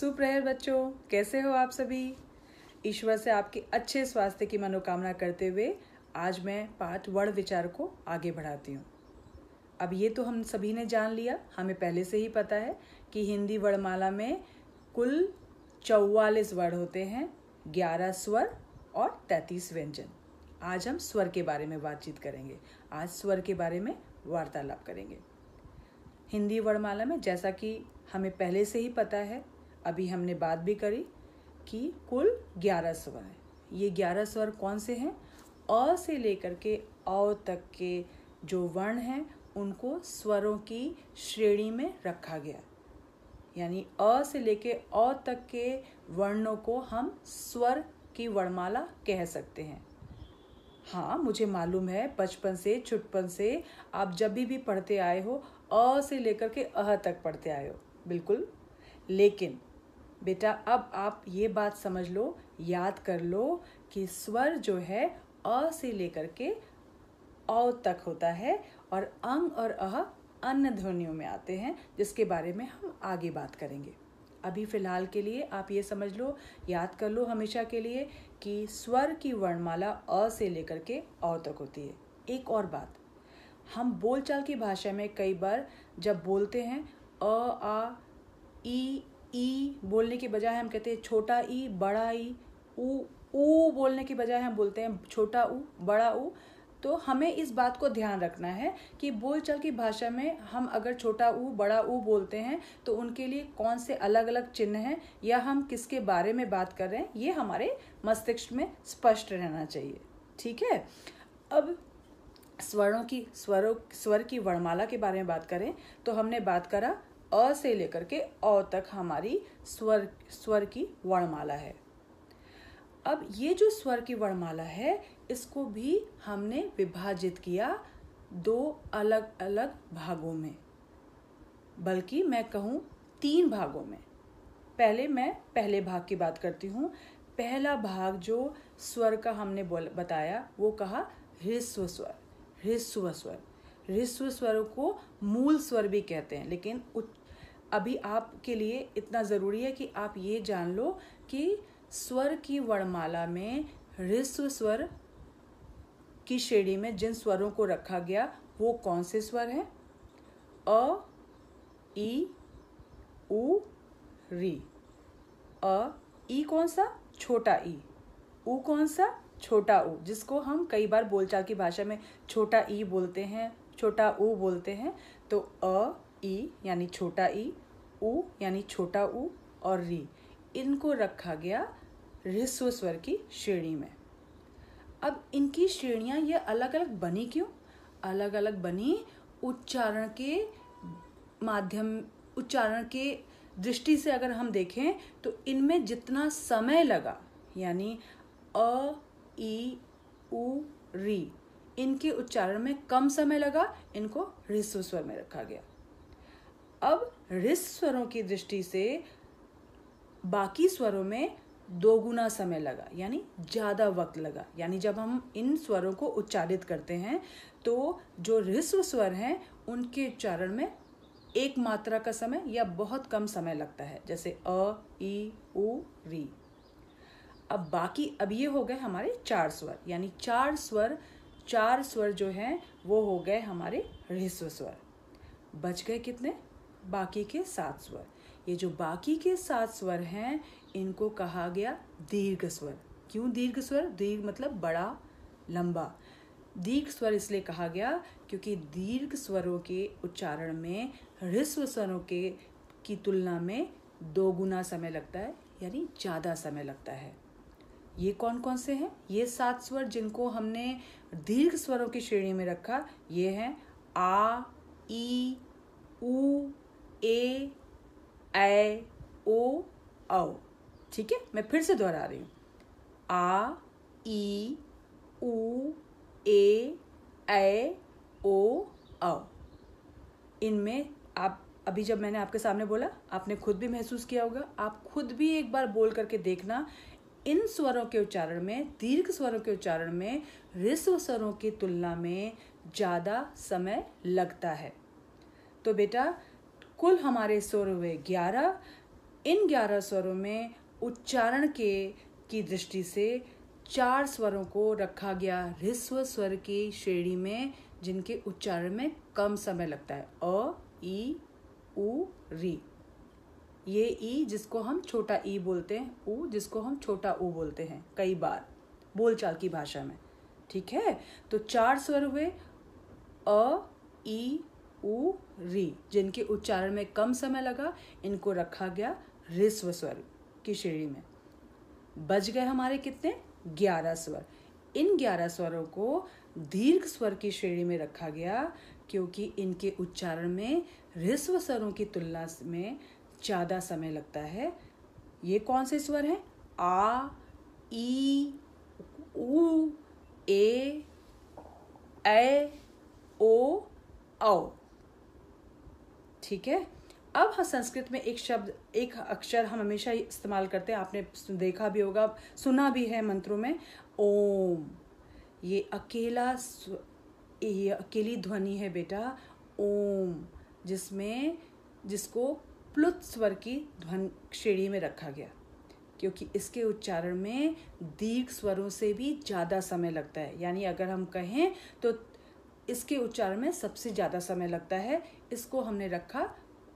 सुप्रहर बच्चों कैसे हो आप सभी ईश्वर से आपके अच्छे स्वास्थ्य की मनोकामना करते हुए आज मैं पाठ वर्ण विचार को आगे बढ़ाती हूँ अब ये तो हम सभी ने जान लिया हमें पहले से ही पता है कि हिंदी वर्णमाला में कुल चौवालीस वर्ण होते हैं ग्यारह स्वर और तैंतीस व्यंजन आज हम स्वर के बारे में बातचीत करेंगे आज स्वर के बारे में वार्तालाप करेंगे हिंदी वर्णमाला में जैसा कि हमें पहले से ही पता है अभी हमने बात भी करी कि कुल ग्यारह स्वर हैं ये ग्यारह स्वर कौन से हैं अ से लेकर के अ तक के जो वर्ण हैं उनको स्वरों की श्रेणी में रखा गया यानी अ से लेकर अ तक के वर्णों को हम स्वर की वर्णमाला कह सकते हैं हाँ मुझे मालूम है बचपन से छुटपन से आप जब भी भी पढ़ते आए हो अ से लेकर के अह तक पढ़ते आए हो बिल्कुल लेकिन बेटा अब आप ये बात समझ लो याद कर लो कि स्वर जो है अ से लेकर के औ तक होता है और अंग और अह अन्य ध्वनियों में आते हैं जिसके बारे में हम आगे बात करेंगे अभी फ़िलहाल के लिए आप ये समझ लो याद कर लो हमेशा के लिए कि स्वर की वर्णमाला अ से लेकर के औ तक होती है एक और बात हम बोलचाल की भाषा में कई बार जब बोलते हैं अ आ ई ई बोलने के बजाय हम कहते हैं छोटा ई बड़ा ई ऊ बोलने के बजाय हम बोलते हैं छोटा ऊ बड़ा ऊ तो हमें इस बात को ध्यान रखना है कि बोलचाल की भाषा में हम अगर छोटा ऊ बड़ा ऊ बोलते हैं तो उनके लिए कौन से अलग अलग चिन्ह हैं या हम किसके बारे में बात कर रहे हैं ये हमारे मस्तिष्क में स्पष्ट रहना चाहिए ठीक है अब स्वरों की स्वरों स्वर की वर्णमाला के बारे में बात करें तो हमने बात करा अ से लेकर के अ तक हमारी स्वर स्वर की वर्णमाला है अब ये जो स्वर की वर्णमाला है इसको भी हमने विभाजित किया दो अलग अलग भागों में बल्कि मैं कहूँ तीन भागों में पहले मैं पहले भाग की बात करती हूँ पहला भाग जो स्वर का हमने बताया वो कहा ह्रस्व स्वर ह्रस्व स्वर ह्रस्व स्वर को मूल स्वर भी कहते हैं लेकिन अभी आपके लिए इतना ज़रूरी है कि आप ये जान लो कि स्वर की वर्णमाला में ह्रस्व स्वर की श्रेणी में जिन स्वरों को रखा गया वो कौन से स्वर हैं अ ई उ री अ ई कौन सा छोटा ई ऊ कौन सा छोटा ऊ जिसको हम कई बार बोलचाल की भाषा में छोटा ई बोलते हैं छोटा ऊ बोलते हैं तो अ ई यानी छोटा ई उ यानी छोटा ऊ और री इनको रखा गया ह्रस्व स्वर की श्रेणी में अब इनकी श्रेणियाँ ये अलग अलग बनी क्यों अलग अलग बनी उच्चारण के माध्यम उच्चारण के दृष्टि से अगर हम देखें तो इनमें जितना समय लगा यानी अ ई उ री इनके उच्चारण में कम समय लगा इनको ऋषु स्वर में रखा गया अब ऋष स्वरों की दृष्टि से बाकी स्वरों में दोगुना समय लगा यानी ज़्यादा वक्त लगा यानी जब हम इन स्वरों को उच्चारित करते हैं तो जो ऋष्व स्वर हैं उनके उच्चारण में एक मात्रा का समय या बहुत कम समय लगता है जैसे अ ई उ री अब बाकी अब ये हो गए हमारे चार स्वर यानी चार स्वर चार स्वर जो हैं वो हो गए हमारे ह्रस्व स्वर बच गए कितने बाकी के सात स्वर ये जो बाकी के सात स्वर हैं इनको कहा गया दीर्घ स्वर क्यों दीर्घ स्वर दीर्घ मतलब बड़ा लंबा दीर्घ स्वर इसलिए कहा गया क्योंकि दीर्घ स्वरों के उच्चारण में ह्रस्व स्वरों के की तुलना में दो गुना समय लगता है यानी ज़्यादा समय लगता है ये कौन कौन से हैं ये सात स्वर जिनको हमने दीर्घ स्वरों की श्रेणी में रखा ये हैं आ ई ऊ ए ऐ ओ औ ठीक है मैं फिर से दोहरा रही हूँ आ ई ऊ ए ऐ ओ औ इनमें आप अभी जब मैंने आपके सामने बोला आपने खुद भी महसूस किया होगा आप खुद भी एक बार बोल करके देखना इन स्वरों के उच्चारण में दीर्घ स्वरों के उच्चारण में ह्रस्व स्वरों की तुलना में ज़्यादा समय लगता है तो बेटा कुल हमारे स्वर हुए ग्यारह इन ग्यारह स्वरों में उच्चारण के की दृष्टि से चार स्वरों को रखा गया ऋस्व स्वर की श्रेणी में जिनके उच्चारण में कम समय लगता है अ ई उ री ये ई जिसको हम छोटा ई बोलते हैं ऊ जिसको हम छोटा ऊ बोलते हैं कई बार बोलचाल की भाषा में ठीक है तो चार स्वर हुए अ ई उ री जिनके उच्चारण में कम समय लगा इनको रखा गया रिस्व स्वर की श्रेणी में बच गए हमारे कितने ग्यारह स्वर इन ग्यारह स्वरों को दीर्घ स्वर की श्रेणी में रखा गया क्योंकि इनके उच्चारण में रिस्व स्वरों की तुलना में ज़्यादा समय लगता है ये कौन से स्वर हैं आ ई ऊ ए ए ओ औ ठीक है अब हम संस्कृत में एक शब्द एक अक्षर हम हमेशा इस्तेमाल करते हैं आपने देखा भी होगा सुना भी है मंत्रों में ओम ये अकेला ये अकेली ध्वनि है बेटा ओम जिसमें जिसको प्लुत स्वर की ध्वन श्रेणी में रखा गया क्योंकि इसके उच्चारण में दीर्घ स्वरों से भी ज़्यादा समय लगता है यानी अगर हम कहें तो इसके उच्चारण में सबसे ज़्यादा समय लगता है इसको हमने रखा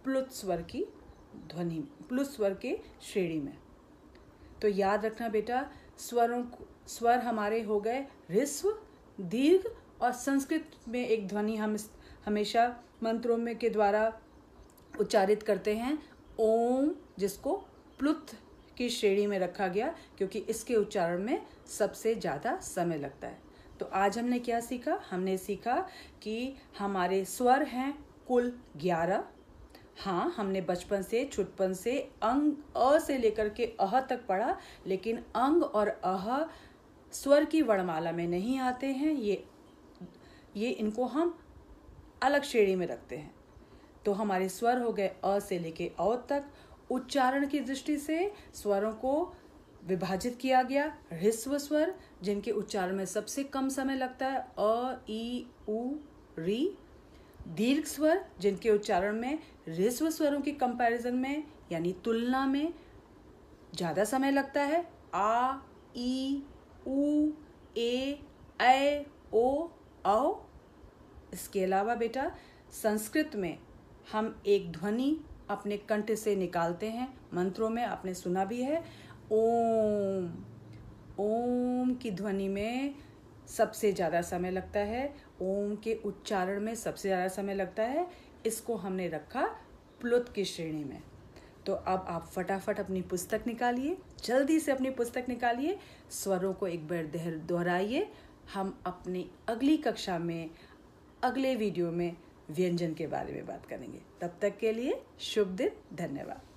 प्लुत स्वर की ध्वनि प्लुत स्वर के श्रेणी में तो याद रखना बेटा स्वरों स्वर हमारे हो गए ह्रस्व दीर्घ और संस्कृत में एक ध्वनि हम हमेशा मंत्रों में के द्वारा उच्चारित करते हैं ओम जिसको प्लुत की श्रेणी में रखा गया क्योंकि इसके उच्चारण में सबसे ज़्यादा समय लगता है तो आज हमने क्या सीखा हमने सीखा कि हमारे स्वर हैं कुल ग्यारह हाँ हमने बचपन से छुटपन से अंग अ से लेकर के अह तक पढ़ा लेकिन अंग और अह स्वर की वर्णमाला में नहीं आते हैं ये ये इनको हम अलग श्रेणी में रखते हैं तो हमारे स्वर हो गए अ से लेके औ तक उच्चारण की दृष्टि से स्वरों को विभाजित किया गया ह्रस्व स्वर जिनके उच्चारण में सबसे कम समय लगता है अ ई उ री दीर्घ स्वर जिनके उच्चारण में ह्रस्व स्वरों के कंपैरिजन में यानी तुलना में ज़्यादा समय लगता है आ ई ऊ ए ओ औ इसके अलावा बेटा संस्कृत में हम एक ध्वनि अपने कंठ से निकालते हैं मंत्रों में आपने सुना भी है ओम ओम की ध्वनि में सबसे ज़्यादा समय लगता है ओम के उच्चारण में सबसे ज़्यादा समय लगता है इसको हमने रखा प्लुत की श्रेणी में तो अब आप फटाफट अपनी पुस्तक निकालिए जल्दी से अपनी पुस्तक निकालिए स्वरों को एक बार दोहराइए हम अपनी अगली कक्षा में अगले वीडियो में व्यंजन के बारे में बात करेंगे तब तक के लिए शुभ दिन धन्यवाद